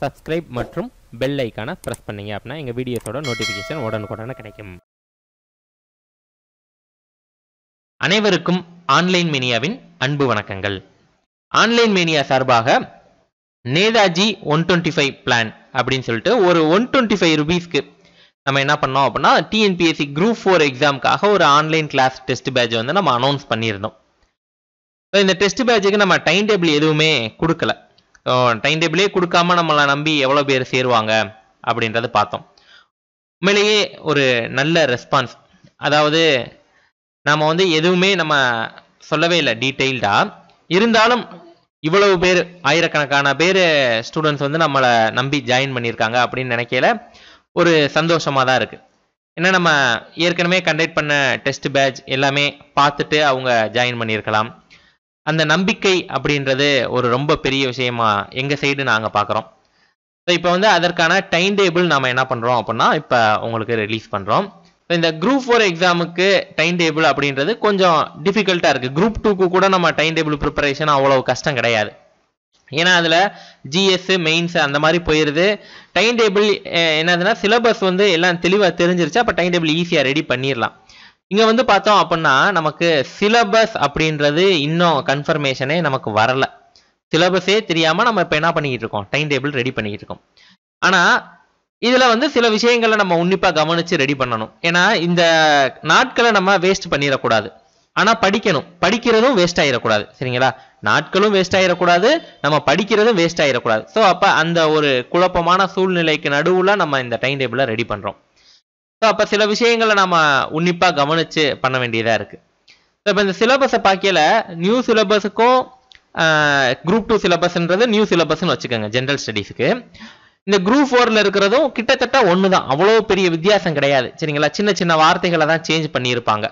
subscribe மற்றும் bell ஐக்கானை press பண்ணிங்க அப்படின்னா எங்கள் வீடியோஸோட நோட்டிஃபிகேஷன் உடனுக்குடனே கிடைக்கும் அனைவருக்கும் ஆன்லைன் மீனியாவின் அன்பு வணக்கங்கள் ஆன்லைன் மீனியா சார்பாக Netaji one twenty five plan அப்படின்னு சொல்லிட்டு ஒரு ஒன் டுவெண்ட்டி ஃபைவ் ருபீஸ்க்கு நம்ம என்ன பண்ணோம் அப்படின்னா டிஎன்பிஎஸ்சி குரூப் ஃபோர் எக்ஸாமுக்காக ஒரு ஆன்லைன் கிளாஸ் டெஸ்ட் பேட்ச் வந்து நம்ம அனௌன்ஸ் பண்ணியிருந்தோம் இந்த டெஸ்ட் பேட்சுக்கு நம்ம டைம் டேபிள் எதுவுமே கொடுக்கல டைம் டேபிளே கொடுக்காம நம்மளை நம்பி எவ்வளோ பேர் சேருவாங்க அப்படின்றத பார்த்தோம் உண்மையிலேயே ஒரு நல்ல ரெஸ்பான்ஸ் அதாவது நாம் வந்து எதுவுமே நம்ம சொல்லவே இல்லை டீட்டெயில்டாக இருந்தாலும் இவ்வளவு பேர் ஆயிரக்கணக்கான பேர் ஸ்டூடெண்ட்ஸ் வந்து நம்மளை நம்பி ஜாயின் பண்ணியிருக்காங்க அப்படின்னு நினைக்கல ஒரு சந்தோஷமாக தான் இருக்குது ஏன்னா நம்ம ஏற்கனவே கண்டக்ட் பண்ண டெஸ்ட் பேட்ச் எல்லாமே பார்த்துட்டு அவங்க ஜாயின் பண்ணியிருக்கலாம் அந்த நம்பிக்கை அப்படின்றது ஒரு ரொம்ப பெரிய விஷயமா எங்கள் சைடு நாங்கள் பார்க்குறோம் ஸோ இப்போ வந்து அதற்கான டைம் டேபிள் நம்ம என்ன பண்ணுறோம் அப்படின்னா இப்போ உங்களுக்கு ரிலீஸ் பண்ணுறோம் ஸோ இந்த குரூப் ஃபோர் எக்ஸாமுக்கு டைம் டேபிள் அப்படின்றது கொஞ்சம் டிஃபிகல்ட்டாக இருக்குது குரூப் டூக்கு கூட நம்ம டைம் டேபிள் ப்ரிப்பரேஷன் அவ்வளோ கஷ்டம் கிடையாது ஏன்னா அதில் ஜிஎஸ் மெயின்ஸ் அந்த மாதிரி போயிடுது டைம் டேபிள் என்னதுன்னா சிலபஸ் வந்து எல்லாம் தெளிவாக தெரிஞ்சிருச்சு அப்போ டைம் டேபிள் ஈஸியாக ரெடி பண்ணிடலாம் இங்க வந்து பார்த்தோம் அப்படின்னா நமக்கு சிலபஸ் அப்படின்றது இன்னும் கன்ஃபர்மேஷனே நமக்கு வரல சிலபஸே தெரியாம நம்ம இப்ப என்ன பண்ணிக்கிட்டு இருக்கோம் டைம் டேபிள் ரெடி பண்ணிக்கிட்டு இருக்கோம் ஆனா இதுல வந்து சில விஷயங்களை நம்ம உன்னிப்பா கவனிச்சு ரெடி பண்ணணும் ஏன்னா இந்த நாட்களை நம்ம வேஸ்ட் பண்ணிடக்கூடாது ஆனா படிக்கணும் படிக்கிறதும் வேஸ்ட் ஆயிடக்கூடாது சரிங்களா நாட்களும் வேஸ்ட் ஆயிடக்கூடாது நம்ம படிக்கிறதும் வேஸ்ட் ஆயிடக்கூடாது ஸோ அப்ப அந்த ஒரு குழப்பமான சூழ்நிலைக்கு நடுவுல நம்ம இந்த டைம் டேபிளை ரெடி பண்றோம் ஸோ அப்போ சில விஷயங்களை நாம் உன்னிப்பாக கவனித்து பண்ண வேண்டியதாக இருக்குது ஸோ இப்போ இந்த சிலபஸை பார்க்கல நியூ சிலபஸுக்கும் குரூப் டூ சிலபஸ்ன்றது நியூ சிலபஸ்ன்னு வச்சுக்கோங்க ஜென்ரல் ஸ்டடீஸுக்கு இந்த குரூப் ஃபோரில் இருக்கிறதும் கிட்டத்தட்ட ஒன்று தான் அவ்வளோ பெரிய வித்தியாசம் கிடையாது சரிங்களா சின்ன சின்ன வார்த்தைகளை தான் சேஞ்ச் பண்ணியிருப்பாங்க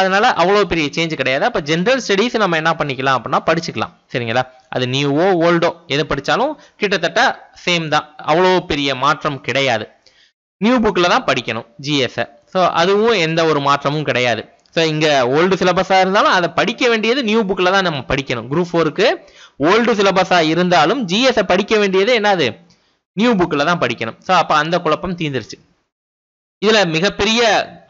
அதனால அவ்வளோ பெரிய சேஞ்ச் கிடையாது அப்போ ஜென்ரல் ஸ்டடீஸ் நம்ம என்ன பண்ணிக்கலாம் அப்படின்னா படிச்சுக்கலாம் சரிங்களா அது நியூவோ ஓல்டோ எது படித்தாலும் கிட்டத்தட்ட சேம் தான் அவ்வளோ பெரிய மாற்றம் கிடையாது நியூ புக்கில் தான் படிக்கணும் ஜிஎஸ்ஸை ஸோ அதுவும் எந்த ஒரு மாற்றமும் கிடையாது ஸோ இங்கே ஓல்டு சிலபஸாக இருந்தாலும் அதை படிக்க வேண்டியது நியூ புக்கில் தான் நம்ம படிக்கணும் குரூப் ஃபோருக்கு ஓல்டு சிலபஸாக இருந்தாலும் ஜிஎஸ்ஸை படிக்க வேண்டியது என்னது நியூ புக்கில் தான் படிக்கணும் ஸோ அப்போ அந்த குழப்பம் தீந்துருச்சு இதில் மிகப்பெரிய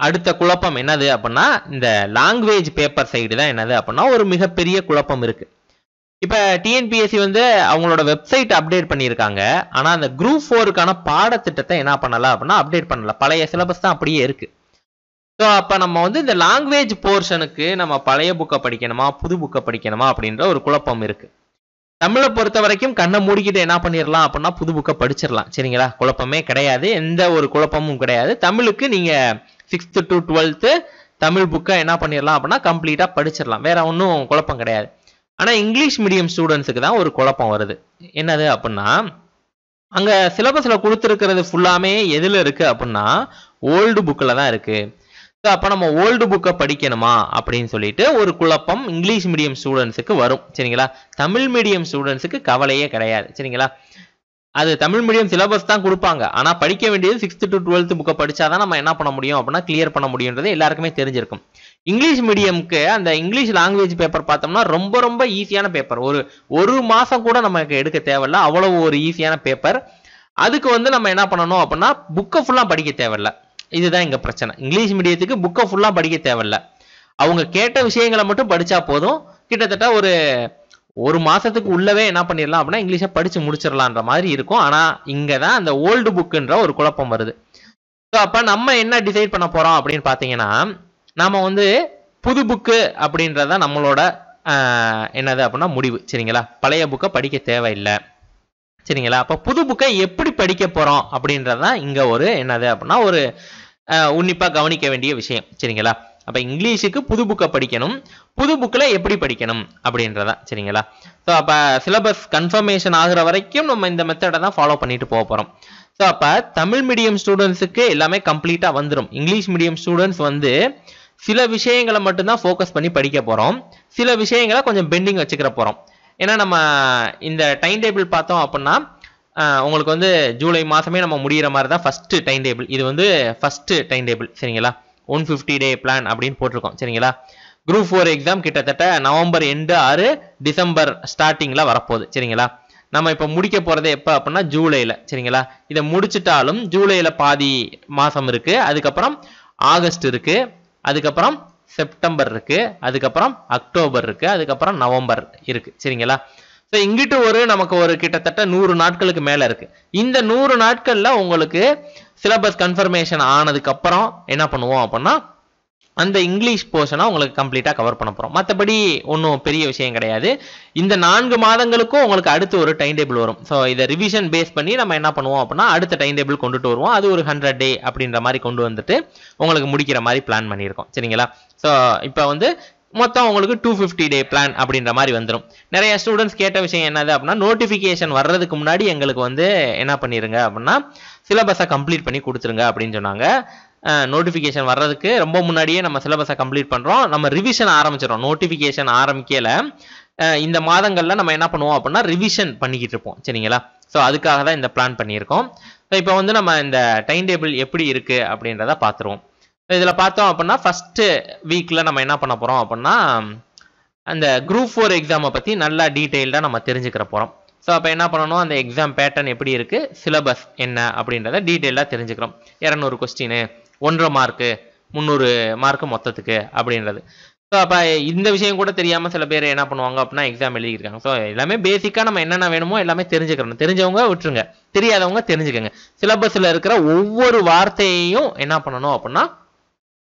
அடுத்த குழப்பம் என்னது அப்படின்னா இந்த லாங்குவேஜ் பேப்பர் சைடு தான் என்னது அப்படின்னா ஒரு மிகப்பெரிய குழப்பம் இருக்குது இப்போ டிஎன்பிஎஸ்சி வந்து அவங்களோட வெப்சைட் அப்டேட் பண்ணியிருக்காங்க ஆனால் அந்த குரூப் ஃபோருக்கான பாடத்திட்டத்தை என்ன பண்ணலாம் அப்படின்னா அப்டேட் பண்ணல பழைய சிலபஸ் தான் அப்படியே இருக்கு ஸோ அப்போ நம்ம வந்து இந்த லாங்குவேஜ் போர்ஷனுக்கு நம்ம பழைய புக்கை படிக்கணுமா புது புக்கை படிக்கணுமா அப்படின்ற ஒரு குழப்பம் இருக்கு தமிழை பொறுத்த வரைக்கும் கண்ணை மூடிக்கிட்டு என்ன பண்ணிடலாம் அப்படின்னா புது புக்கை படிச்சிடலாம் சரிங்களா குழப்பமே கிடையாது எந்த ஒரு குழப்பமும் கிடையாது தமிழுக்கு நீங்கள் சிக்ஸ்த்து டு டுவெல்த்து தமிழ் புக்கை என்ன பண்ணிடலாம் அப்படின்னா கம்ப்ளீட்டாக படிச்சிடலாம் வேற ஒன்றும் குழப்பம் கிடையாது ஆனால் இங்கிலீஷ் மீடியம் ஸ்டூடெண்ட்ஸுக்கு தான் ஒரு குழப்பம் வருது என்னது அப்படின்னா அங்கே சிலபஸில் கொடுத்துருக்கிறது ஃபுல்லாமே எதில் இருக்குது அப்படின்னா ஓல்டு புக்கில் தான் இருக்குது ஸோ அப்போ நம்ம ஓல்டு புக்கை படிக்கணுமா அப்படின்னு சொல்லிட்டு ஒரு குழப்பம் இங்கிலீஷ் மீடியம் ஸ்டூடெண்ட்ஸுக்கு வரும் சரிங்களா தமிழ் மீடியம் ஸ்டூடெண்ட்ஸுக்கு கவலையே கிடையாது சரிங்களா அது தமிழ் மீடியம் சிலபஸ் தான் கொடுப்பாங்க ஆனால் படிக்க வேண்டியது சிக்ஸ்த் டு டுவெல்த் புக்கை படித்தாதான் தான் நம்ம என்ன பண்ண முடியும் அப்படின்னா கிளியர் பண்ண முடியுன்றது எல்லாருக்குமே தெரிஞ்சிருக்கும் இங்கிலீஷ் மீடியம்க்கு அந்த இங்கிலீஷ் லாங்குவேஜ் பேப்பர் பார்த்தோம்னா ரொம்ப ரொம்ப ஈஸியான பேப்பர் ஒரு ஒரு மாதம் கூட நமக்கு எடுக்க தேவையில்ல அவ்வளவு ஒரு ஈஸியான பேப்பர் அதுக்கு வந்து நம்ம என்ன பண்ணணும் அப்படின்னா புக்கை ஃபுல்லாக படிக்க தேவையில்ல இதுதான் எங்கள் பிரச்சனை இங்கிலீஷ் மீடியத்துக்கு புக்கை ஃபுல்லாக படிக்க தேவையில்ல அவங்க கேட்ட விஷயங்களை மட்டும் படித்தா போதும் கிட்டத்தட்ட ஒரு ஒரு மாதத்துக்கு உள்ளவே என்ன பண்ணிடலாம் அப்படின்னா இங்கிலீஷை படித்து முடிச்சிடலான்ற மாதிரி இருக்கும் ஆனால் இங்கே தான் அந்த ஓல்டு புக்குன்ற ஒரு குழப்பம் வருது ஸோ அப்போ நம்ம என்ன டிசைட் பண்ண போகிறோம் அப்படின்னு பார்த்தீங்கன்னா நாம் வந்து புது புக்கு அப்படின்றத நம்மளோட என்னது அப்படின்னா முடிவு சரிங்களா பழைய புக்கை படிக்க தேவையில்லை சரிங்களா அப்போ புது புக்கை எப்படி படிக்க போகிறோம் அப்படின்றதான் இங்கே ஒரு என்னது அப்படின்னா ஒரு உன்னிப்பாக கவனிக்க வேண்டிய விஷயம் சரிங்களா அப்போ இங்கிலீஷுக்கு புது புக்கை படிக்கணும் புது புக்கில் எப்படி படிக்கணும் அப்படின்றதா சரிங்களா ஸோ அப்போ சிலபஸ் கன்ஃபர்மேஷன் ஆகிற வரைக்கும் நம்ம இந்த மெத்தடை தான் ஃபாலோ பண்ணிட்டு போக போகிறோம் ஸோ அப்போ தமிழ் மீடியம் ஸ்டூடெண்ட்ஸுக்கு எல்லாமே கம்ப்ளீட்டாக வந்துடும் இங்கிலீஷ் மீடியம் ஸ்டூடெண்ட்ஸ் வந்து சில விஷயங்களை மட்டும்தான் ஃபோக்கஸ் பண்ணி படிக்க போகிறோம் சில விஷயங்களை கொஞ்சம் பெண்டிங் வச்சுக்கிற போகிறோம் ஏன்னா நம்ம இந்த டைம் டேபிள் பார்த்தோம் அப்படின்னா உங்களுக்கு வந்து ஜூலை மாதமே நம்ம முடிகிற மாதிரி தான் ஃபஸ்ட்டு டைம் டேபிள் இது வந்து ஃபஸ்ட்டு டைம் டேபிள் சரிங்களா ஒன் ஃபிஃப்டி டே பிளான் அப்படின்னு போட்டிருக்கோம் சரிங்களா குரூப் ஃபோர் எக்ஸாம் கிட்டத்தட்ட நவம்பர் எண்டு ஆறு டிசம்பர் ஸ்டார்டிங்கில் வரப்போகுது சரிங்களா நம்ம இப்போ முடிக்க போகிறது எப்போ அப்படின்னா ஜூலையில் சரிங்களா இதை முடிச்சிட்டாலும் ஜூலையில் பாதி மாதம் இருக்குது அதுக்கப்புறம் ஆகஸ்ட் இருக்குது அதுக்கப்புறம் செப்டம்பர் இருக்கு அதுக்கப்புறம் அக்டோபர் இருக்கு அதுக்கப்புறம் நவம்பர் இருக்கு சரிங்களா ஸோ இங்கிட்டு ஒரு நமக்கு ஒரு கிட்டத்தட்ட நூறு நாட்களுக்கு மேலே இருக்கு இந்த நூறு நாட்களில் உங்களுக்கு சிலபஸ் கன்ஃபர்மேஷன் ஆனதுக்கு அப்புறம் என்ன பண்ணுவோம் அப்படின்னா அந்த இங்கிலீஷ் போர்ஷனை உங்களுக்கு கம்ப்ளீட்டாக கவர் பண்ண போகிறோம் மற்றபடி ஒன்றும் பெரிய விஷயம் கிடையாது இந்த நான்கு மாதங்களுக்கும் உங்களுக்கு அடுத்து ஒரு டைம் டேபிள் வரும் ஸோ இதை ரிவிஷன் பேஸ் பண்ணி நம்ம என்ன பண்ணுவோம் அப்படின்னா அடுத்த டைம் டேபிள் கொண்டுட்டு வருவோம் அது ஒரு ஹண்ட்ரட் டே அப்படின்ற மாதிரி கொண்டு வந்துட்டு உங்களுக்கு முடிக்கிற மாதிரி பிளான் பண்ணியிருக்கோம் சரிங்களா ஸோ இப்போ வந்து மொத்தம் உங்களுக்கு டூ ஃபிஃப்டி டே பிளான் அப்படின்ற மாதிரி வந்துடும் நிறைய ஸ்டூடெண்ட்ஸ் கேட்ட விஷயம் என்னது அப்படின்னா நோட்டிஃபிகேஷன் வர்றதுக்கு முன்னாடி எங்களுக்கு வந்து என்ன பண்ணிடுங்க அப்படின்னா சிலபஸை கம்ப்ளீட் பண்ணி கொடுத்துருங்க அப்படின்னு சொன்னாங்க நோட்டிஃபிகேஷன் வர்றதுக்கு ரொம்ப முன்னாடியே நம்ம சிலபஸை கம்ப்ளீட் பண்ணுறோம் நம்ம ரிவிஷன் ஆரம்பிச்சிடும் நோட்டிஃபிகேஷன் ஆரம்பிக்கல இந்த மாதங்களில் நம்ம என்ன பண்ணுவோம் அப்படின்னா ரிவிஷன் பண்ணிக்கிட்டு இருப்போம் சரிங்களா ஸோ அதுக்காக தான் இந்த பிளான் பண்ணியிருக்கோம் ஸோ இப்போ வந்து நம்ம இந்த டைம் டேபிள் எப்படி இருக்குது அப்படின்றத பார்த்துருவோம் இதில் பார்த்தோம் அப்படின்னா ஃபஸ்ட்டு வீக்கில் நம்ம என்ன பண்ண போகிறோம் அப்படின்னா அந்த குரூப் ஃபோர் எக்ஸாமை பற்றி நல்லா டீட்டெயில்டாக நம்ம தெரிஞ்சுக்கிற போகிறோம் ஸோ அப்போ என்ன பண்ணணும் அந்த எக்ஸாம் பேட்டர்ன் எப்படி இருக்குது சிலபஸ் என்ன அப்படின்றத டீட்டெயிலாக தெரிஞ்சுக்கிறோம் இரநூறு கொஸ்டின் ஒன்றரை மார்க்கு முந்நூறு மார்க்கு மொத்தத்துக்கு அப்படின்றது ஸோ அப்போ இந்த விஷயம் கூட தெரியாமல் சில பேர் என்ன பண்ணுவாங்க அப்படின்னா எக்ஸாம் எழுதியிருக்காங்க ஸோ எல்லாமே பேசிக்காக நம்ம என்னென்ன வேணுமோ எல்லாமே தெரிஞ்சுக்கிறோம் தெரிஞ்சவங்க விட்டுருங்க தெரியாதவங்க தெரிஞ்சுக்கோங்க சிலபஸில் இருக்கிற ஒவ்வொரு வார்த்தையையும் என்ன பண்ணணும் அப்படின்னா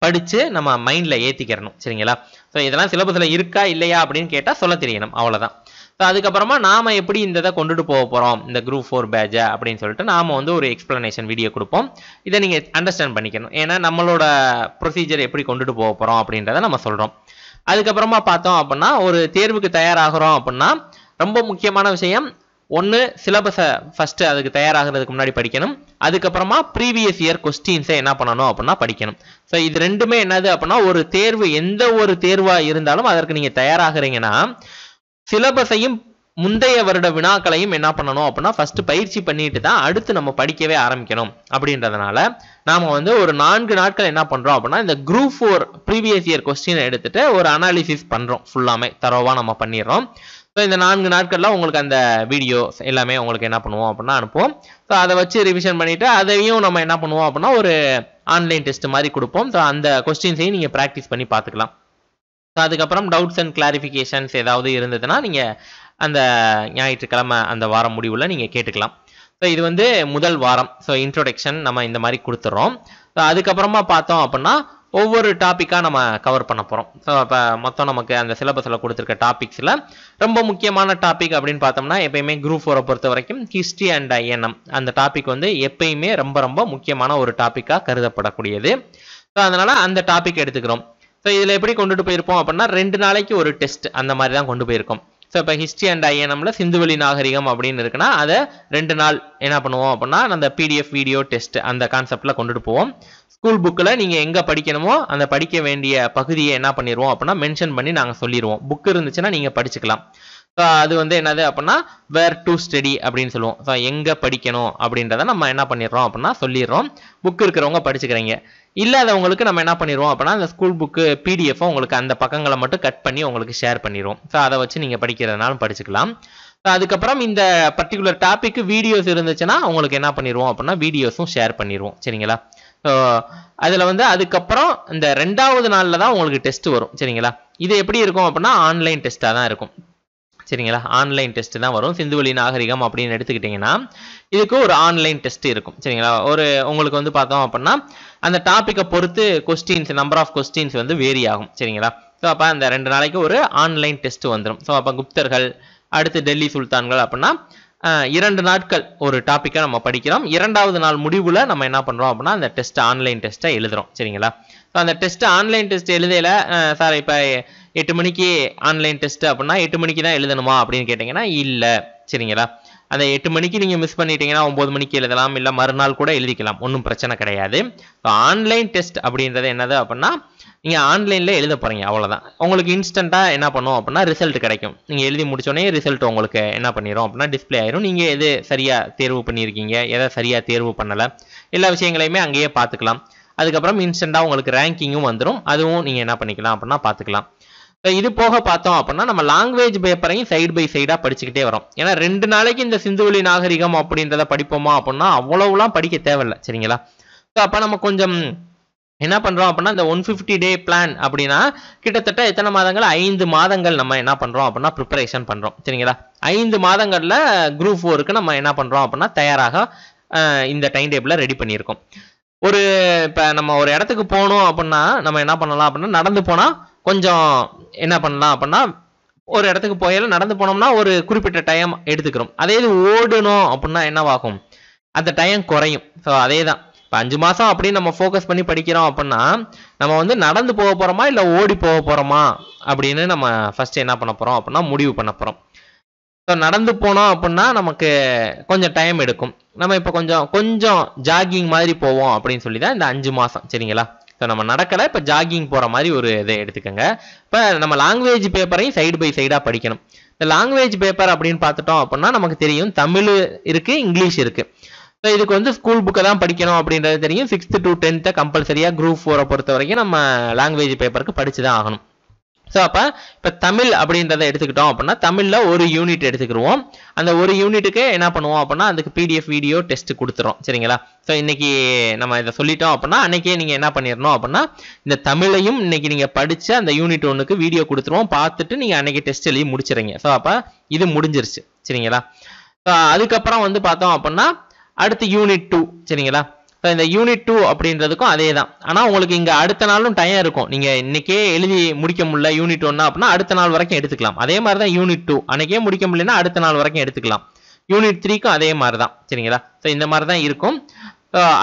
படித்து நம்ம மைண்டில் ஏற்றிக்கிறணும் சரிங்களா ஸோ இதெல்லாம் சிலபஸில் இருக்கா இல்லையா அப்படின்னு கேட்டால் சொல்ல தெரியணும் அவ்வளோதான் ஸோ அதுக்கப்புறமா நாம் எப்படி இந்த இதை கொண்டுட்டு போக போகிறோம் இந்த குரூப் ஃபோர் பேட்சை அப்படின்னு சொல்லிட்டு நாம் வந்து ஒரு எக்ஸ்ப்ளனேஷன் வீடியோ கொடுப்போம் இதை நீங்கள் அண்டர்ஸ்டாண்ட் பண்ணிக்கணும் ஏன்னா நம்மளோட ப்ரொசீஜர் எப்படி கொண்டுட்டு போக போகிறோம் அப்படின்றத நம்ம சொல்கிறோம் அதுக்கப்புறமா பார்த்தோம் அப்படின்னா ஒரு தேர்வுக்கு தயாராகிறோம் அப்படின்னா ரொம்ப முக்கியமான விஷயம் ஒன்று சிலபஸை ஃபஸ்ட்டு அதுக்கு தயாராகிறதுக்கு முன்னாடி படிக்கணும் அதுக்கப்புறமா ப்ரீவியஸ் இயர் கொஸ்டின்ஸை என்ன பண்ணணும் அப்படின்னா படிக்கணும் ஸோ இது ரெண்டுமே என்னது அப்படின்னா ஒரு தேர்வு எந்த ஒரு தேர்வாக இருந்தாலும் அதற்கு நீங்கள் தயாராகிறீங்கன்னா சிலபஸையும் முந்தைய வருட வினாக்களையும் என்ன பண்ணணும் அப்படின்னா ஃபர்ஸ்ட் பயிற்சி பண்ணிட்டு தான் அடுத்து நம்ம படிக்கவே ஆரம்பிக்கணும் அப்படின்றதுனால நாம வந்து ஒரு நான்கு நாட்கள் என்ன பண்றோம் அப்படின்னா இந்த group four previous year question எடுத்துட்டு ஒரு அனாலிசிஸ் பண்றோம் ஃபுல்லாமே தரவா நம்ம பண்ணிடுறோம் ஸோ இந்த நான்கு நாட்களில் உங்களுக்கு அந்த வீடியோஸ் எல்லாமே உங்களுக்கு என்ன பண்ணுவோம் அப்படின்னா அனுப்புவோம் ஸோ அதை வச்சு ரிவிஷன் பண்ணிவிட்டு அதையும் நம்ம என்ன பண்ணுவோம் அப்படின்னா ஒரு ஆன்லைன் டெஸ்ட் மாதிரி கொடுப்போம் ஸோ அந்த கொஸ்டின்ஸையும் நீங்கள் ப்ராக்டிஸ் பண்ணி பார்த்துக்கலாம் ஸோ அதுக்கப்புறம் டவுட்ஸ் அண்ட் கிளாரிஃபிகேஷன்ஸ் ஏதாவது இருந்ததுன்னா நீங்கள் அந்த ஞாயிற்றுக்கிழமை அந்த வாரம் முடிவில் நீங்கள் கேட்டுக்கலாம் ஸோ இது வந்து முதல் வாரம் ஸோ இன்ட்ரோடக்ஷன் நம்ம இந்த மாதிரி கொடுத்துட்றோம் ஸோ அதுக்கப்புறமா பார்த்தோம் அப்படின்னா ஒவ்வொரு டாப்பிக்காக நம்ம கவர் பண்ண போகிறோம் ஸோ இப்போ மொத்தம் நமக்கு அந்த சிலபஸில் கொடுத்துருக்க டாபிக்ஸில் ரொம்ப முக்கியமான டாபிக் அப்படின்னு பார்த்தோம்னா எப்பயுமே குரூப் ஃபோரை பொறுத்த வரைக்கும் ஹிஸ்ட்ரி அண்ட் ஐஎன்எம் அந்த டாபிக் வந்து எப்பயுமே ரொம்ப ரொம்ப முக்கியமான ஒரு டாப்பிக்காக கருதப்படக்கூடியது ஸோ அதனால் அந்த டாபிக் எடுத்துக்கிறோம் ஸோ இதில் எப்படி கொண்டுட்டு போயிருப்போம் அப்படின்னா ரெண்டு நாளைக்கு ஒரு டெஸ்ட் அந்த மாதிரி தான் கொண்டு போயிருக்கோம் ஸோ இப்போ ஹிஸ்ட்ரி அண்ட் ஐஎன்எம்ல சிந்துவெளி நாகரிகம் அப்படின்னு இருக்குன்னா அதை ரெண்டு நாள் என்ன பண்ணுவோம் அப்படின்னா அந்த பிடிஎஃப் வீடியோ டெஸ்ட் அந்த கான்செப்டில் கொண்டுட்டு போவோம் ஸ்கூல் புக்கில் நீங்கள் எங்கே படிக்கணுமோ அந்த படிக்க வேண்டிய பகுதியை என்ன பண்ணிடுவோம் அப்படின்னா மென்ஷன் பண்ணி நாங்கள் சொல்லிடுவோம் புக் இருந்துச்சுன்னா நீங்கள் படிச்சுக்கலாம் ஸோ அது வந்து என்னது அப்படின்னா வேர் டு ஸ்டடி அப்படின்னு சொல்லுவோம் ஸோ எங்கே படிக்கணும் அப்படின்றத நம்ம என்ன பண்ணிடுறோம் அப்படின்னா சொல்லிடுறோம் புக் இருக்கிறவங்க படிச்சுக்கிறீங்க இல்லாதவங்களுக்கு நம்ம என்ன பண்ணிடுவோம் அப்படின்னா அந்த ஸ்கூல் புக்கு பிடிஎஃப் உங்களுக்கு அந்த பக்கங்களை மட்டும் கட் பண்ணி உங்களுக்கு ஷேர் பண்ணிடுவோம் ஸோ அதை வச்சு நீங்கள் படிக்கிறதுனாலும் படிச்சுக்கலாம் ஸோ அதுக்கப்புறம் இந்த பர்டிகுலர் டாப்பிக்கு வீடியோஸ் இருந்துச்சுன்னா உங்களுக்கு என்ன பண்ணிடுவோம் அப்படின்னா வீடியோஸும் ஷேர் பண்ணிடுவோம் சரிங்களா ஸோ அதில் வந்து அதுக்கப்புறம் இந்த ரெண்டாவது நாளில் தான் உங்களுக்கு டெஸ்ட் வரும் சரிங்களா இது எப்படி இருக்கும் அப்படின்னா ஆன்லைன் டெஸ்ட்டாக தான் இருக்கும் சரிங்களா ஆன்லைன் டெஸ்ட் தான் வரும் சிந்துவெளி நாகரிகம் அப்படின்னு எடுத்துக்கிட்டிங்கன்னா இதுக்கு ஒரு ஆன்லைன் டெஸ்ட் இருக்கும் சரிங்களா ஒரு உங்களுக்கு வந்து பார்த்தோம் அப்படின்னா அந்த டாப்பிக்கை பொறுத்து கொஸ்டின்ஸ் நம்பர் ஆஃப் கொஸ்டின்ஸ் வந்து வேரி ஆகும் சரிங்களா ஸோ அப்போ அந்த ரெண்டு நாளைக்கு ஒரு ஆன்லைன் டெஸ்ட் வந்துடும் ஸோ அப்போ குப்தர்கள் அடுத்து டெல்லி சுல்தான்கள் அப்படின்னா இரண்டு நாட்கள் ஒரு டாப்பிக்கை நம்ம படிக்கிறோம் இரண்டாவது நாள் முடிவில் நம்ம என்ன பண்ணுறோம் அப்படின்னா அந்த டெஸ்ட் ஆன்லைன் டெஸ்ட்டை எழுதுறோம் சரிங்களா ஸோ அந்த டெஸ்ட் ஆன்லைன் டெஸ்ட் எழுதையில் சார் இப்போ எட்டு மணிக்கு ஆன்லைன் டெஸ்ட் அப்படின்னா எட்டு மணிக்கு தான் எழுதணுமா அப்படின்னு கேட்டிங்கன்னா இல்லை சரிங்களா அந்த எட்டு மணிக்கு நீங்கள் மிஸ் பண்ணிட்டீங்கன்னா ஒம்பது மணிக்கு எழுதலாம் இல்லை மறுநாள் கூட எழுதிக்கலாம் ஒன்றும் பிரச்சனை கிடையாது இப்போ ஆன்லைன் டெஸ்ட் அப்படின்றது என்னது அப்படின்னா நீங்கள் ஆன்லைனில் எழுத போகிறீங்க அவ்வளோதான் உங்களுக்கு இன்ஸ்டண்ட்டாக என்ன பண்ணும் அப்படின்னா ரிசல்ட் கிடைக்கும் நீங்கள் எழுதி முடிச்சோடனே ரிசல்ட் உங்களுக்கு என்ன பண்ணிடும் அப்படின்னா டிஸ்பிளே ஆயிரும் நீங்கள் எது சரியாக தேர்வு பண்ணியிருக்கீங்க எதை சரியாக தேர்வு பண்ணலை எல்லா விஷயங்களையுமே அங்கேயே பார்த்துக்கலாம் அதுக்கப்புறம் இன்ஸ்டண்ட்டாக உங்களுக்கு ரேங்கிங்கும் வந்துடும் அதுவும் நீங்கள் என்ன பண்ணிக்கலாம் அப்படின்னா பார்த்துக்கலாம் இது போக பார்த்தோம் அப்படின்னா நம்ம லாங்குவேஜ் பேப்பரையும் சைடு பை சைடாக படிச்சுக்கிட்டே வரோம் ஏன்னா ரெண்டு நாளைக்கு இந்த சிந்துவெளி நாகரிகம் அப்படின்றத படிப்போமா அப்படின்னா அவ்வளவுலாம் படிக்க தேவையில்லை சரிங்களா ஸோ அப்போ நம்ம கொஞ்சம் என்ன பண்ணுறோம் அப்படின்னா இந்த ஒன் ஃபிஃப்டி டே பிளான் அப்படின்னா கிட்டத்தட்ட எத்தனை மாதங்கள் ஐந்து மாதங்கள் நம்ம என்ன பண்ணுறோம் அப்படின்னா ப்ரிப்பரேஷன் பண்ணுறோம் சரிங்களா ஐந்து மாதங்களில் குரூப் ஃபோருக்கு நம்ம என்ன பண்ணுறோம் அப்படின்னா தயாராக இந்த டைம் டேபிளில் ரெடி பண்ணியிருக்கோம் ஒரு இப்போ நம்ம ஒரு இடத்துக்கு போகணும் அப்படின்னா நம்ம என்ன பண்ணலாம் அப்படின்னா நடந்து போனால் கொஞ்சம் என்ன பண்ணலாம் அப்படின்னா ஒரு இடத்துக்கு போயில நடந்து போனோம்னா ஒரு குறிப்பிட்ட டைம் எடுத்துக்கிறோம் அதே இது ஓடணும் அப்படின்னா என்னவாகும் அந்த டைம் குறையும் ஸோ அதே தான் இப்போ அஞ்சு மாதம் அப்படின்னு நம்ம ஃபோக்கஸ் பண்ணி படிக்கிறோம் அப்படின்னா நம்ம வந்து நடந்து போக போகிறோமா இல்லை ஓடி போக போகிறோமா அப்படின்னு நம்ம ஃபஸ்ட்டு என்ன பண்ண போகிறோம் அப்படின்னா முடிவு பண்ண போகிறோம் ஸோ நடந்து போனோம் அப்படின்னா நமக்கு கொஞ்சம் டைம் எடுக்கும் நம்ம இப்போ கொஞ்சம் கொஞ்சம் ஜாகிங் மாதிரி போவோம் அப்படின்னு சொல்லி தான் இந்த அஞ்சு மாதம் சரிங்களா ஸோ நம்ம நடக்கலை இப்போ ஜாகிங் போகிற மாதிரி ஒரு இதை எடுத்துக்கோங்க இப்போ நம்ம லாங்குவேஜ் பேப்பரையும் சைடு பை சைடாக படிக்கணும் இந்த லாங்குவேஜ் பேப்பர் அப்படின்னு பார்த்துட்டோம் அப்படின்னா நமக்கு தெரியும் தமிழ் இருக்குது இங்கிலீஷ் இருக்குது ஸோ இதுக்கு வந்து ஸ்கூல் புக்கை தான் படிக்கணும் அப்படின்றது தெரியும் சிக்ஸ்த்து டு டென்த்தை கம்பல்சரியாக குரூப் ஃபோரை பொறுத்த வரைக்கும் நம்ம லாங்குவேஜ் பேப்பருக்கு படித்து தான் ஆகணும் ஸோ அப்போ இப்போ தமிழ் அப்படின்றத எடுத்துக்கிட்டோம் அப்படின்னா தமிழில் ஒரு யூனிட் எடுத்துக்கிடுவோம் அந்த ஒரு யூனிட்டுக்கு என்ன பண்ணுவோம் அப்படின்னா அதுக்கு பிடிஎஃப் வீடியோ டெஸ்ட் கொடுத்துரும் சரிங்களா ஸோ இன்றைக்கி நம்ம இதை சொல்லிட்டோம் அப்படின்னா அன்றைக்கே நீங்கள் என்ன பண்ணிடணும் அப்படின்னா இந்த தமிழையும் இன்னைக்கு நீங்கள் படித்து அந்த யூனிட் ஒன்றுக்கு வீடியோ கொடுத்துருவோம் பார்த்துட்டு நீங்கள் அன்றைக்கி டெஸ்ட் எழுதி முடிச்சிடுங்க ஸோ அப்போ இது முடிஞ்சிருச்சு சரிங்களா ஸோ அதுக்கப்புறம் வந்து பார்த்தோம் அப்படின்னா அடுத்து யூனிட் டூ சரிங்களா ஸோ இந்த யூனிட் டூ அப்படின்றதுக்கும் அதே தான் ஆனால் உங்களுக்கு இங்கே அடுத்த நாளும் டைம் இருக்கும் நீங்கள் இன்றைக்கே எழுதி முடிக்க முடியல யூனிட் ஒன்னா அப்படின்னா அடுத்த நாள் வரைக்கும் எடுத்துக்கலாம் அதே மாதிரி தான் யூனிட் டூ அன்றைக்கே முடிக்க முடியலன்னா அடுத்த நாள் வரைக்கும் எடுத்துக்கலாம் யூனிட் த்ரீக்கும் அதே மாதிரி தான் சரிங்களா ஸோ இந்த மாதிரி தான் இருக்கும்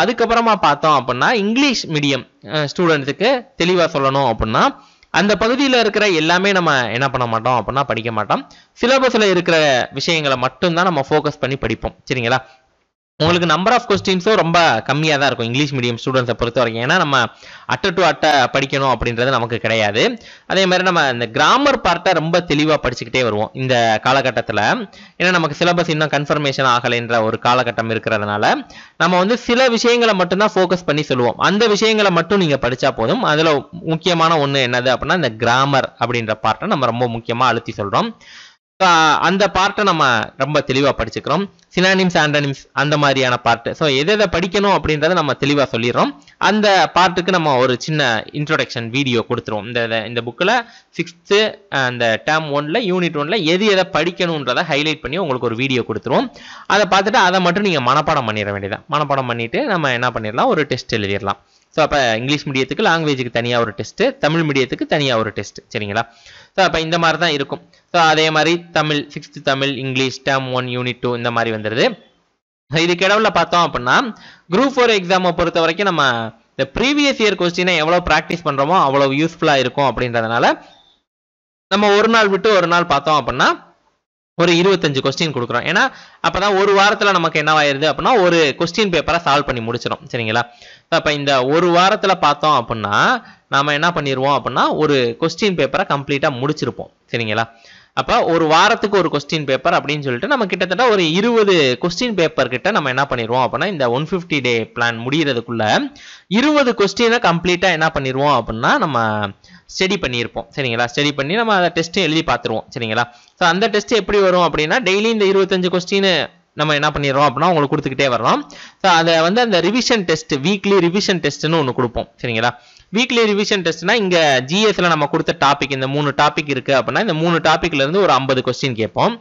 அதுக்கப்புறமா பார்த்தோம் அப்படின்னா இங்கிலீஷ் மீடியம் ஸ்டூடெண்ட்ஸுக்கு தெளிவாக சொல்லணும் அப்படின்னா அந்த பகுதியில் இருக்கிற எல்லாமே நம்ம என்ன பண்ண மாட்டோம் அப்படின்னா படிக்க மாட்டோம் சிலபஸில் இருக்கிற விஷயங்களை மட்டும்தான் நம்ம ஃபோக்கஸ் பண்ணி படிப்போம் சரிங்களா உங்களுக்கு நம்பர் ஆஃப் கொஸ்டின்ஸும் ரொம்ப கம்மியாக தான் இருக்கும் இங்கிலீஷ் மீடியம் ஸ்டூடெண்ட்ஸை பொறுத்த வரைக்கும் ஏன்னா நம்ம அட்டை டு அட்டை படிக்கணும் அப்படின்றது நமக்கு கிடையாது அதே மாதிரி நம்ம இந்த கிராமர் பார்ட்டை ரொம்ப தெளிவாக படிச்சுக்கிட்டே வருவோம் இந்த காலகட்டத்தில் ஏன்னா நமக்கு சிலபஸ் இன்னும் கன்ஃபர்மேஷன் ஆகலைன்ற ஒரு காலகட்டம் இருக்கிறதுனால நம்ம வந்து சில விஷயங்களை மட்டும்தான் ஃபோக்கஸ் பண்ணி சொல்லுவோம் அந்த விஷயங்களை மட்டும் நீங்கள் படித்தா போதும் அதில் முக்கியமான ஒன்று என்னது அப்படின்னா இந்த கிராமர் அப்படின்ற பார்ட்டை நம்ம ரொம்ப முக்கியமாக அழுத்தி சொல்கிறோம் அந்த பார்ட்டை நம்ம ரொம்ப தெளிவாக படிச்சுக்கிறோம் சினானிம்ஸ் ஆண்டனிம்ஸ் அந்த மாதிரியான பார்ட்டு ஸோ எதை எதை படிக்கணும் அப்படின்றத நம்ம தெளிவாக சொல்லிடுறோம் அந்த பார்ட்டுக்கு நம்ம ஒரு சின்ன இன்ட்ரொடக்ஷன் வீடியோ கொடுத்துருவோம் இந்த இந்த புக்கில் சிக்ஸ்த்து அந்த டேம் ஒனில் யூனிட் ஒனில் எது எதை படிக்கணுன்றதை ஹைலைட் பண்ணி உங்களுக்கு ஒரு வீடியோ கொடுத்துருவோம் அதை பார்த்துட்டு அதை மட்டும் நீங்கள் மனப்பாடம் பண்ணிட வேண்டியதான் மனப்பாடம் பண்ணிவிட்டு நம்ம என்ன பண்ணிடலாம் ஒரு டெஸ்ட் எழுதிடலாம் ஸோ அப்போ இங்கிலீஷ் மீடியத்துக்கு லாங்குவேஜுக்கு தனியாக ஒரு டெஸ்ட்டு தமிழ் மீடியத்துக்கு தனியாக ஒரு டெஸ்ட் சரிங்களா ஸோ அப்போ இந்த மாதிரி தான் இருக்கும் ஸோ அதே மாதிரி Tamil sixth Tamil English term one unit two இந்த மாதிரி வந்துடுது இதுக்கிடவில் பார்த்தோம் அப்படின்னா குரூப் ஃபோர் எக்ஸாமை பொறுத்த வரைக்கும் நம்ம இந்த ப்ரீவியஸ் இயர் கொஸ்டினை எவ்வளோ ப்ராக்டிஸ் பண்ணுறோமோ அவ்வளோ யூஸ்ஃபுல்லாக இருக்கும் அப்படின்றதுனால நம்ம ஒரு நாள் விட்டு ஒரு நாள் பார்த்தோம் அப்படின்னா ஒரு இருபத்தஞ்சு கொஸ்டின் கொடுக்குறோம் ஏன்னா அப்போ தான் ஒரு வாரத்தில் நமக்கு என்னவாயிருது அப்படின்னா ஒரு கொஸ்டின் பேப்பரை சால்வ் பண்ணி முடிச்சிடும் சரிங்களா அப்போ இந்த ஒரு வாரத்தில் பார்த்தோம் அப்படின்னா நாம் என்ன பண்ணிடுவோம் அப்படின்னா ஒரு கொஸ்டின் பேப்பரை கம்ப்ளீட்டாக முடிச்சிருப்போம் சரிங்களா அப்போ ஒரு வாரத்துக்கு ஒரு கொஸ்டின் பேப்பர் அப்படின்னு சொல்லிட்டு நம்ம கிட்டத்தட்ட ஒரு இருபது கொஸ்டின் பேப்பர் கிட்ட நம்ம என்ன பண்ணிடுவோம் அப்படின்னா இந்த ஒன் ஃபிஃப்டி டே பிளான் முடிகிறதுக்குள்ள இருபது கொஸ்டினை கம்ப்ளீட்டாக என்ன பண்ணிடுவோம் அப்படின்னா நம்ம ஸ்டடி பண்ணியிருப்போம் சரிங்களா ஸ்டடி பண்ணி நம்ம அதை டெஸ்ட்டு எழுதி பார்த்துருவோம் சரிங்களா ஸோ அந்த டெஸ்ட் எப்படி வரும் அப்படின்னா டெய்லி இந்த இருபத்தஞ்சு கொஸ்டின்னு நம்ம என்ன பண்ணிடுறோம் அப்படின்னா உங்களுக்கு கொடுத்துக்கிட்டே வரலாம் ஸோ அதை வந்து அந்த ரிவிஷன் டெஸ்ட் வீக்லி ரிவிஷன் டெஸ்ட்னு ஒன்று கொடுப்போம் சரிங்களா வீக்லி ரிவிஷன் டெஸ்ட்னா இங்கே ஜிஎஸ்ல நம்ம கொடுத்த டாபிக் இந்த மூணு டாபிக் இருக்கு அப்படின்னா இந்த மூணு டாபிக்ல இருந்து ஒரு ஐம்பது கொஸ்டின் கேட்போம்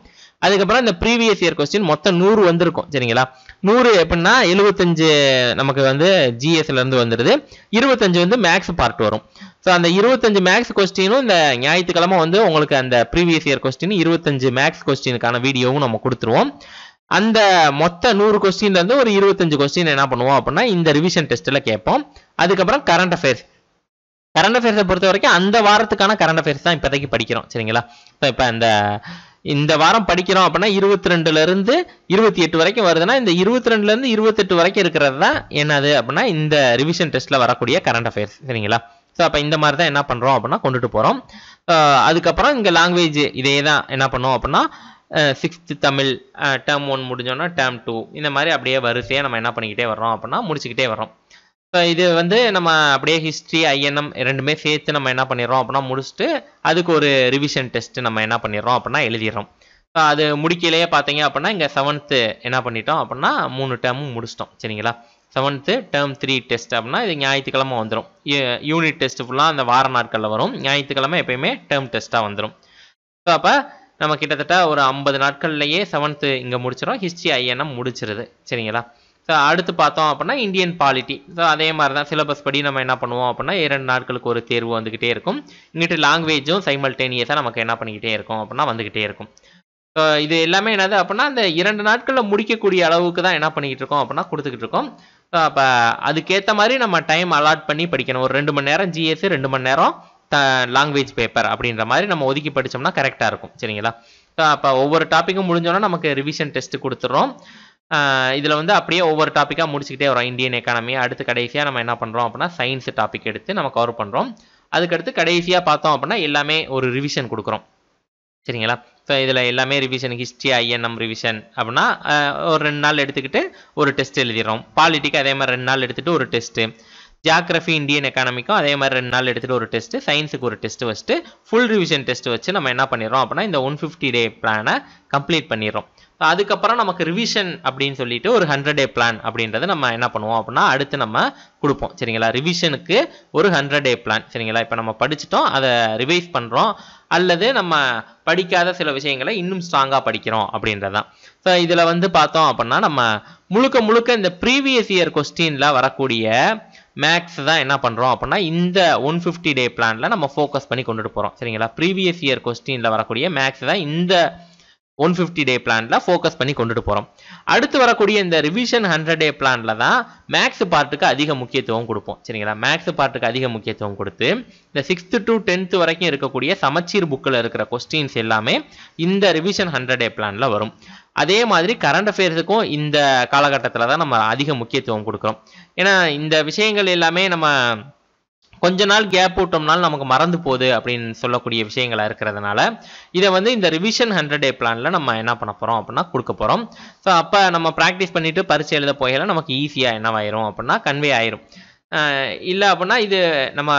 அதுக்கப்புறம் இந்த ப்ரீவியஸ் இயர் கொஸ்டின் மொத்தம் நூறு வந்திருக்கும் சரிங்களா நூறு எப்படின்னா எழுபத்தஞ்சு நமக்கு வந்து ஜிஎஸ்ல இருந்து வந்துடுது இருபத்தஞ்சு வந்து மேக்ஸ் பார்ட் வரும் ஸோ அந்த இருபத்தஞ்சு மேக்ஸ் கொஸ்டினும் இந்த ஞாயிற்றுக்கிழமை வந்து உங்களுக்கு அந்த ப்ரீவியஸ் இயர் கொஸ்டின் இருபத்தஞ்சு மேக்ஸ் கொஸ்டினுக்கான வீடியோவும் நம்ம கொடுத்துருவோம் அந்த மொத்த நூறு கொஸ்டின்ல இருந்து ஒரு இருபத்தஞ்சு கொஸ்டின் என்ன பண்ணுவோம் அப்படின்னா இந்த ரிவிஷன் டெஸ்ட்ல கேட்போம் அதுக்கப்புறம் கரண்ட் அஃபேர்ஸ் கரண்ட் அஃபேர்ஸை பொறுத்த வரைக்கும் அந்த வாரத்துக்கான கரண்ட் அஃபேர்ஸ் தான் இப்போதைக்கு படிக்கிறோம் சரிங்களா இப்போ அந்த இந்த வாரம் படிக்கிறோம் அப்படின்னா இருபத்தி ரெண்டுல இருந்து இருபத்தி எட்டு வரைக்கும் வருதுன்னா இந்த இருபத்தி ரெண்டுல இருந்து இருபத்தெட்டு வரைக்கும் இருக்கிறது தான் என்னது அப்படின்னா இந்த ரிவிஷன் டெஸ்ட்ல வரக்கூடிய கரண்ட் அஃபேர்ஸ் சரிங்களா ஸோ அப்போ இந்த மாதிரி தான் என்ன பண்ணுறோம் அப்படின்னா கொண்டுட்டு போகிறோம் அதுக்கப்புறம் இங்கே லாங்குவேஜ் இதே தான் என்ன பண்ணோம் அப்படின்னா சிக்ஸ்த்து தமிழ் டேர்ம் ஒன் முடிஞ்சோன்னா டேர்ம் டூ இந்த மாதிரி அப்படியே வரிசையாக நம்ம என்ன பண்ணிக்கிட்டே வர்றோம் அப்படின்னா முடிச்சுக்கிட்டே வரோம் ஸோ இது வந்து நம்ம அப்படியே ஹிஸ்ட்ரி ஐஎன்எம் ரெண்டுமே சேர்த்து நம்ம என்ன பண்ணிடுறோம் அப்படின்னா முடிச்சுட்டு அதுக்கு ஒரு ரிவிஷன் டெஸ்ட் நம்ம என்ன பண்ணிடுறோம் அப்படின்னா எழுதிடுறோம் ஸோ அது முடிக்கலையே பார்த்தீங்க அப்படின்னா இங்கே செவன்த்து என்ன பண்ணிட்டோம் அப்படின்னா மூணு டேர்மும் முடிச்சிட்டோம் சரிங்களா செவன்த்து டேர்ம் த்ரீ டெஸ்ட் அப்படின்னா இது ஞாயிற்றுக்கிழமை வந்துடும் யூனிட் டெஸ்ட் ஃபுல்லாக அந்த வார நாட்களில் வரும் ஞாயிற்றுக்கிழமை எப்பயுமே டேர்ம் டெஸ்ட்டாக வந்துடும் ஸோ அப்போ நம்ம கிட்டத்தட்ட ஒரு ஐம்பது நாட்கள்லையே செவன்த்து இங்கே முடிச்சிடும் ஹிஸ்ட்ரி ஐஎன்எம் முடிச்சிருது சரிங்களா ஸோ அடுத்து பார்த்தோம் அப்படின்னா இந்தியன் பாலிட்டி ஸோ அதே மாதிரி தான் சிலபஸ் படி நம்ம என்ன பண்ணுவோம் அப்படின்னா இரண்டு நாட்களுக்கு ஒரு தேர்வு வந்துக்கிட்டே இருக்கும் இங்கிட்டு லாங்குவேஜும் சைமல்டேனியஸாக நமக்கு என்ன பண்ணிக்கிட்டே இருக்கும் அப்படின்னா வந்துக்கிட்டே இருக்கும் ஸோ இது எல்லாமே என்னது அப்படின்னா அந்த இரண்டு நாட்களில் முடிக்கக்கூடிய அளவுக்கு தான் என்ன பண்ணிக்கிட்டு இருக்கோம் அப்படின்னா கொடுத்துக்கிட்டு இருக்கோம் ஸோ அப்போ அதுக்கேற்ற மாதிரி நம்ம டைம் அலாட் பண்ணி படிக்கணும் ஒரு ரெண்டு மணி நேரம் ஜிஎஸ்சி ரெண்டு மணி நேரம் லாங்குவேஜ் பேப்பர் அப்படின்ற மாதிரி நம்ம ஒதுக்கி படித்தோம்னா கரெக்டாக இருக்கும் சரிங்களா அப்போ ஒவ்வொரு டாப்பிக்கும் முடிஞ்சோன்னா நமக்கு ரிவிஷன் டெஸ்ட் கொடுத்துட்றோம் இதில் வந்து அப்படியே ஒவ்வொரு டாப்பிக்காக முடிச்சுக்கிட்டே வரோம் இந்தியன் எக்கானமி அடுத்து கடைசியாக நம்ம என்ன பண்ணுறோம் அப்படின்னா சயின்ஸ் டாபிக் எடுத்து நம்ம கவர் பண்ணுறோம் அதுக்கடுத்து கடைசியாக பார்த்தோம் அப்படின்னா எல்லாமே ஒரு ரிவிஷன் கொடுக்குறோம் சரிங்களா ஸோ இதில் எல்லாமே ரிவிஷன் ஹிஸ்ட்ரி ஐஎன்எம் ரிவிஷன் அப்படின்னா ஒரு ரெண்டு நாள் எடுத்துக்கிட்டு ஒரு டெஸ்ட் எழுதிடுறோம் பாலிட்டிக்கு அதே மாதிரி ரெண்டு நாள் எடுத்துகிட்டு ஒரு டெஸ்ட்டு ஜியாகிரஃபி இந்தியன் எக்கானமிக்கும் அதே மாதிரி ரெண்டு நாள் எடுத்துகிட்டு ஒரு டெஸ்ட்டு சயின்ஸுக்கு ஒரு டெஸ்ட்டு வச்சுட்டு ஃபுல் ரிவிஷன் டெஸ்ட் வச்சு நம்ம என்ன பண்ணிடுறோம் அப்படின்னா இந்த ஒன் ஃபிஃப்டி டே பிளானை கம்ப்ளீட் பண்ணிடுறோம் அதுக்கப்புறம் நமக்கு ரிவிஷன் அப்படின்னு சொல்லிட்டு ஒரு ஹண்ட்ரட் டே பிளான் அப்படின்றத நம்ம என்ன பண்ணுவோம் அப்படின்னா அடுத்து நம்ம கொடுப்போம் சரிங்களா ரிவிஷனுக்கு ஒரு ஹண்ட்ரட் டே பிளான் சரிங்களா இப்போ நம்ம படிச்சுட்டோம் அதை ரிவைஸ் பண்ணுறோம் அல்லது நம்ம படிக்காத சில விஷயங்களை இன்னும் ஸ்ட்ராங்காக படிக்கிறோம் அப்படின்றதான் ஸோ இதில் வந்து பார்த்தோம் அப்படின்னா நம்ம முழுக்க முழுக்க இந்த ப்ரீவியஸ் இயர் கொஸ்டின்ல வரக்கூடிய மேக்ஸ் தான் என்ன பண்ணுறோம் அப்படின்னா இந்த ஒன் ஃபிஃப்டி டே பிளானில் நம்ம ஃபோக்கஸ் பண்ணி கொண்டுட்டு போகிறோம் சரிங்களா ப்ரீவியஸ் இயர் கொஸ்டினில் வரக்கூடிய மேக்ஸ் தான் இந்த ஒன் ஃபிஃப்டி டே பிளான்ல ஃபோக்கஸ் பண்ணி கொண்டுட்டு போகிறோம் அடுத்து வரக்கூடிய இந்த ரிவிஷன் ஹண்ட்ரட் டே பிளான்ல தான் மேக்ஸ் பார்ட்டுக்கு அதிக முக்கியத்துவம் கொடுப்போம் சரிங்களா மேக்ஸ் பார்ட்டுக்கு அதிக முக்கியத்துவம் கொடுத்து இந்த சிக்ஸ்த்து டு டென்த்து வரைக்கும் இருக்கக்கூடிய சமச்சீர் புக்கில் இருக்கிற கொஸ்டின்ஸ் எல்லாமே இந்த ரிவிஷன் ஹண்ட்ரட் டே பிளான்ல வரும் அதே மாதிரி கரண்ட் அஃபேர்ஸுக்கும் இந்த காலகட்டத்தில் தான் நம்ம அதிக முக்கியத்துவம் கொடுக்குறோம் ஏன்னா இந்த விஷயங்கள் எல்லாமே நம்ம கொஞ்ச நாள் கேப் விட்டோம்னாலும் நமக்கு மறந்து போகுது அப்படின்னு சொல்லக்கூடிய விஷயங்களா இருக்கிறதுனால இதை வந்து இந்த ரிவிஷன் ஹண்ட்ரட் டே பிளானில் நம்ம என்ன பண்ண போகிறோம் அப்படின்னா கொடுக்க போகிறோம் ஸோ அப்போ நம்ம ப்ராக்டிஸ் பண்ணிவிட்டு பரிசு எழுத போகல நமக்கு ஈஸியாக என்னவாயிரும் அப்படின்னா கன்வே ஆயிரும் இல்லை அப்படின்னா இது நம்ம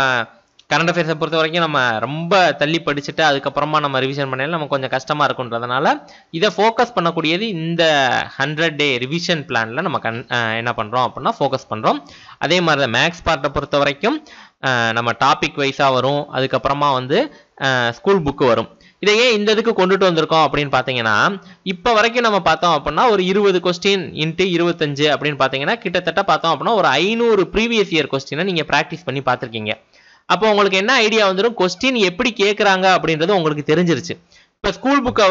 கரண்ட் அஃபேர்ஸை பொறுத்த வரைக்கும் நம்ம ரொம்ப தள்ளி படிச்சுட்டு அதுக்கப்புறமா நம்ம ரிவிஷன் பண்ணல நம்ம கொஞ்சம் கஷ்டமாக இருக்குன்றதுனால இதை ஃபோக்கஸ் பண்ணக்கூடியது இந்த ஹண்ட்ரட் டே ரிவிஷன் பிளானில் நம்ம கண் என்ன பண்ணுறோம் அப்படின்னா ஃபோக்கஸ் பண்ணுறோம் அதே மாதிரி தான் மேக்ஸ் பார்ட்டை பொறுத்த வரைக்கும் நம்ம டாபிக் வைஸாக வரும் அதுக்கப்புறமா வந்து ஸ்கூல் புக்கு வரும் இதை ஏன் இந்த இதுக்கு கொண்டுட்டு வந்திருக்கோம் அப்படின்னு பார்த்தீங்கன்னா இப்போ வரைக்கும் நம்ம பார்த்தோம் அப்படின்னா ஒரு இருபது கொஸ்டின் இன்ட்டு இருபத்தஞ்சு அப்படின்னு பார்த்தீங்கன்னா கிட்டத்தட்ட பார்த்தோம் அப்படின்னா ஒரு ஐநூறு ப்ரீவியஸ் இயர் கொஸ்டினை நீங்கள் ப்ராக்டிஸ் பண்ணி பார்த்துருக்கீங்க அப்போ உங்களுக்கு என்ன ஐடியா வந்துடும் கொஸ்டின் எப்படி கேட்குறாங்க அப்படின்றது உங்களுக்கு தெரிஞ்சிருச்சு இப்போ ஸ்கூல் புக்கை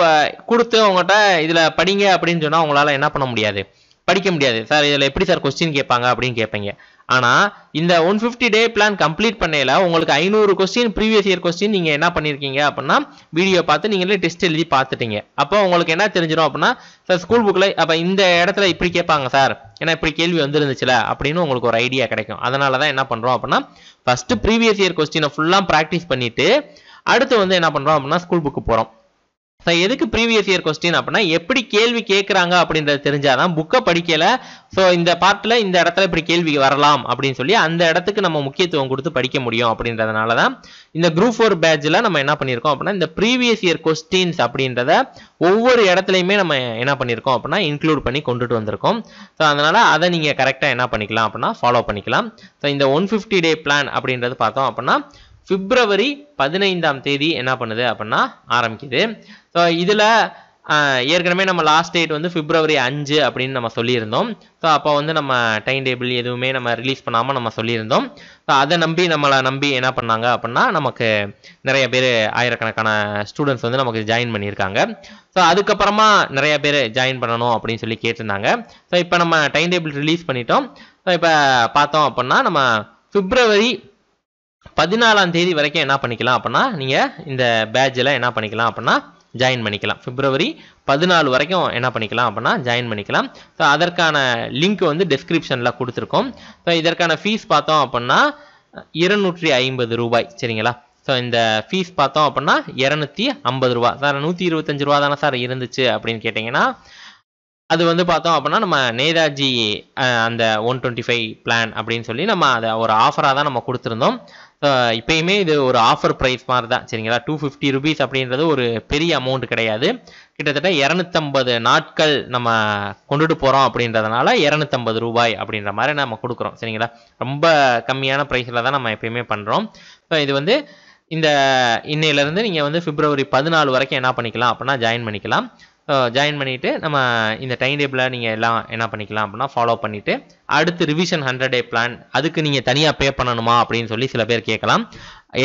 கொடுத்து உங்கள்கிட்ட இதில் படிங்க அப்படின்னு சொன்னால் உங்களால் என்ன பண்ண முடியாது படிக்க முடியாது சார் இதில் எப்படி சார் கொஸ்டின் கேட்பாங்க அப்படின்னு கேட்பீங்க ஆனால் இந்த one fifty day plan complete பண்ணையில் உங்களுக்கு ஐநூறு கொஸ்டின் ப்ரீவியஸ் இயர் கொஸ்டின் நீங்கள் என்ன பண்ணியிருக்கீங்க அப்படின்னா வீடியோ பார்த்து நீங்களே டெஸ்ட் எழுதி பார்த்துட்டீங்க அப்போ உங்களுக்கு என்ன தெரிஞ்சிடும் அப்படின்னா சார் ஸ்கூல் புக்கில் அப்போ இந்த இடத்துல இப்படி கேட்பாங்க சார் ஏன்னா இப்படி கேள்வி வந்துருந்துச்சுல அப்படின்னு உங்களுக்கு ஒரு ஐடியா கிடைக்கும் அதனால தான் என்ன பண்ணுறோம் அப்படின்னா ஃபஸ்ட்டு ப்ரீவியஸ் இயர் கொஸ்டினை ஃபுல்லாக ப்ராக்டிஸ் பண்ணிவிட்டு அடுத்து வந்து என்ன பண்ணுறோம் அப்படின்னா ஸ்கூல் புக்கு போகிறோம் எதுக்கு ப்ரீவியஸ் இயர் கொஸ்டின் அப்படின்னா எப்படி கேள்வி கேட்குறாங்க அப்படின்றத தெரிஞ்சாதான் புக்கை படிக்கல ஸோ இந்த பார்ட்டில் இந்த இடத்துல இப்படி கேள்வி வரலாம் அப்படின்னு சொல்லி அந்த இடத்துக்கு நம்ம முக்கியத்துவம் கொடுத்து படிக்க முடியும் அப்படின்றதுனால தான் இந்த குரூப் ஃபோர் பேட்சில் நம்ம என்ன பண்ணியிருக்கோம் அப்படின்னா இந்த ப்ரீவியஸ் இயர் கொஸ்டின்ஸ் அப்படின்றத ஒவ்வொரு இடத்துலையுமே நம்ம என்ன பண்ணியிருக்கோம் அப்படின்னா இன்க்ளூட் பண்ணி கொண்டுட்டு வந்திருக்கோம் ஸோ அதனால் அதை நீங்கள் கரெக்டாக என்ன பண்ணிக்கலாம் அப்படின்னா ஃபாலோ பண்ணிக்கலாம் ஸோ இந்த ஒன் ஃபிஃப்டி டே பிளான் அப்படின்றது பார்த்தோம் அப்படின்னா பிப்ரவரி பதினைந்தாம் தேதி என்ன பண்ணுது அப்படின்னா ஆரம்பிக்குது ஸோ இதில் ஏற்கனவே நம்ம லாஸ்ட் டேட் வந்து பிப்ரவரி அஞ்சு அப்படின்னு நம்ம சொல்லியிருந்தோம் ஸோ அப்போ வந்து நம்ம டைம் டேபிள் எதுவுமே நம்ம ரிலீஸ் பண்ணாமல் நம்ம சொல்லியிருந்தோம் ஸோ அதை நம்பி நம்மளை நம்பி என்ன பண்ணாங்க அப்படின்னா நமக்கு நிறைய பேர் ஆயிரக்கணக்கான ஸ்டூடெண்ட்ஸ் வந்து நமக்கு ஜாயின் பண்ணியிருக்காங்க ஸோ அதுக்கப்புறமா நிறைய பேர் ஜாயின் பண்ணணும் அப்படின்னு சொல்லி கேட்டிருந்தாங்க ஸோ இப்போ நம்ம டைம் டேபிள் ரிலீஸ் பண்ணிட்டோம் ஸோ இப்போ பார்த்தோம் அப்படின்னா நம்ம பிப்ரவரி பதினாலாம் தேதி வரைக்கும் என்ன பண்ணிக்கலாம் அப்படின்னா நீங்கள் இந்த பேட்சில் என்ன பண்ணிக்கலாம் அப்படின்னா ஜாயின் பண்ணிக்கலாம் பிப்ரவரி பதினாலு வரைக்கும் என்ன பண்ணிக்கலாம் அப்படின்னா ஜாயின் பண்ணிக்கலாம் ஸோ அதற்கான லிங்க் வந்து டிஸ்கிரிப்ஷனில் கொடுத்துருக்கோம் ஸோ இதற்கான ஃபீஸ் பார்த்தோம் அப்படின்னா இருநூற்றி ஐம்பது ரூபாய் சரிங்களா ஸோ இந்த ஃபீஸ் பார்த்தோம் அப்படின்னா இரநூத்தி ஐம்பது ரூபா சார் நூற்றி இருபத்தஞ்சு ரூபா தானே சார் இருந்துச்சு அப்படின்னு கேட்டிங்கன்னா அது வந்து பார்த்தோம் அப்படின்னா நம்ம நேதாஜி அந்த ஒன் டுவெண்ட்டி ஃபைவ் பிளான் அப்படின்னு சொல்லி நம்ம அதை ஒரு ஆஃபராக தான் நம்ம கொடுத்துருந்தோம் இப்பயுமே இது ஒரு ஆஃபர் ப்ரைஸ் மாதிரி தான் சரிங்களா டூ ஃபிஃப்டி ருபீஸ் அப்படின்றது ஒரு பெரிய அமௌண்ட் கிடையாது கிட்டத்தட்ட இரநூத்தம்பது நாட்கள் நம்ம கொண்டுட்டு போகிறோம் அப்படின்றதுனால இரநூத்தம்பது ரூபாய் அப்படின்ற மாதிரி நம்ம கொடுக்குறோம் சரிங்களா ரொம்ப கம்மியான ப்ரைஸில் தான் நம்ம எப்பயுமே பண்ணுறோம் ஸோ இது வந்து இந்த இன்னையிலேருந்து நீங்கள் வந்து பிப்ரவரி பதினாலு வரைக்கும் என்ன பண்ணிக்கலாம் அப்படின்னா ஜாயின் பண்ணிக்கலாம் ஜாயின் பண்ணிவிட்டு நம்ம இந்த டைம் டேபிளில் நீங்கள் எல்லாம் என்ன பண்ணிக்கலாம் அப்படின்னா ஃபாலோ பண்ணிவிட்டு அடுத்து ரிவிஷன் ஹண்ட்ரட் டே பிளான் அதுக்கு நீங்கள் தனியாக பே பண்ணணுமா அப்படின்னு சொல்லி சில பேர் கேட்கலாம்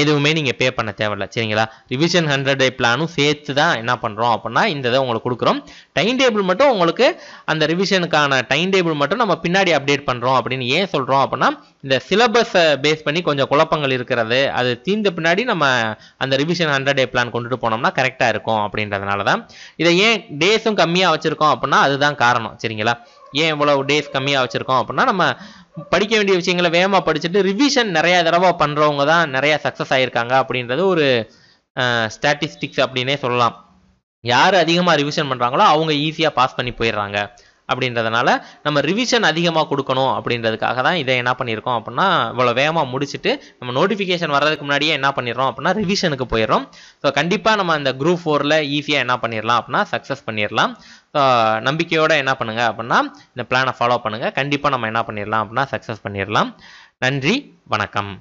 எதுவுமே நீங்கள் பே பண்ண தேவையில்ல சரிங்களா ரிவிஷன் ஹண்ட்ரட் டே பிளானும் சேர்த்து தான் என்ன பண்ணுறோம் அப்படின்னா இந்த இதை உங்களுக்கு கொடுக்குறோம் டைம் டேபிள் மட்டும் உங்களுக்கு அந்த ரிவிஷனுக்கான டைம் டேபிள் மட்டும் நம்ம பின்னாடி அப்டேட் பண்ணுறோம் அப்படின்னு ஏன் சொல்கிறோம் அப்படின்னா இந்த சிலபஸை பேஸ் பண்ணி கொஞ்சம் குழப்பங்கள் இருக்கிறது அது தீர்ந்த பின்னாடி நம்ம அந்த ரிவிஷன் ஹண்ட்ரட் டே பிளான் கொண்டுட்டு போனோம்னா கரெக்டாக இருக்கும் அப்படின்றதுனால தான் இதை ஏன் டேஸும் கம்மியாக வச்சுருக்கோம் அப்படின்னா அதுதான் காரணம் சரிங்களா ஏன் இவ்வளோ டேஸ் கம்மியாக வச்சுருக்கோம் அப்படின்னா நம்ம படிக்க வேண்டிய விஷயங்களை வேகமாக படிச்சுட்டு ரிவிஷன் நிறைய தடவை பண்ணுறவங்க தான் நிறைய சக்ஸஸ் ஆகியிருக்காங்க அப்படின்றது ஒரு ஸ்டாட்டிஸ்டிக்ஸ் அப்படின்னே சொல்லலாம் யார் அதிகமாக ரிவிஷன் பண்ணுறாங்களோ அவங்க ஈஸியாக பாஸ் பண்ணி போயிடுறாங்க அப்படின்றதுனால நம்ம ரிவிஷன் அதிகமாக கொடுக்கணும் அப்படின்றதுக்காக தான் இதை என்ன பண்ணியிருக்கோம் அப்படின்னா இவ்வளோ வேகமாக முடிச்சுட்டு நம்ம நோட்டிஃபிகேஷன் வர்றதுக்கு முன்னாடியே என்ன பண்ணிடுறோம் அப்படின்னா ரிவிஷனுக்கு போயிடும் ஸோ கண்டிப்பாக நம்ம அந்த குரூப் ஃபோரில் ஈஸியாக என்ன பண்ணிடலாம் அப்படின்னா சக்ஸஸ் பண்ணிடலாம் நம்பிக்கையோடு என்ன பண்ணுங்கள் அப்படின்னா இந்த பிளானை ஃபாலோ பண்ணுங்கள் கண்டிப்பாக நம்ம என்ன பண்ணிடலாம் அப்படின்னா சக்ஸஸ் பண்ணிடலாம் நன்றி வணக்கம்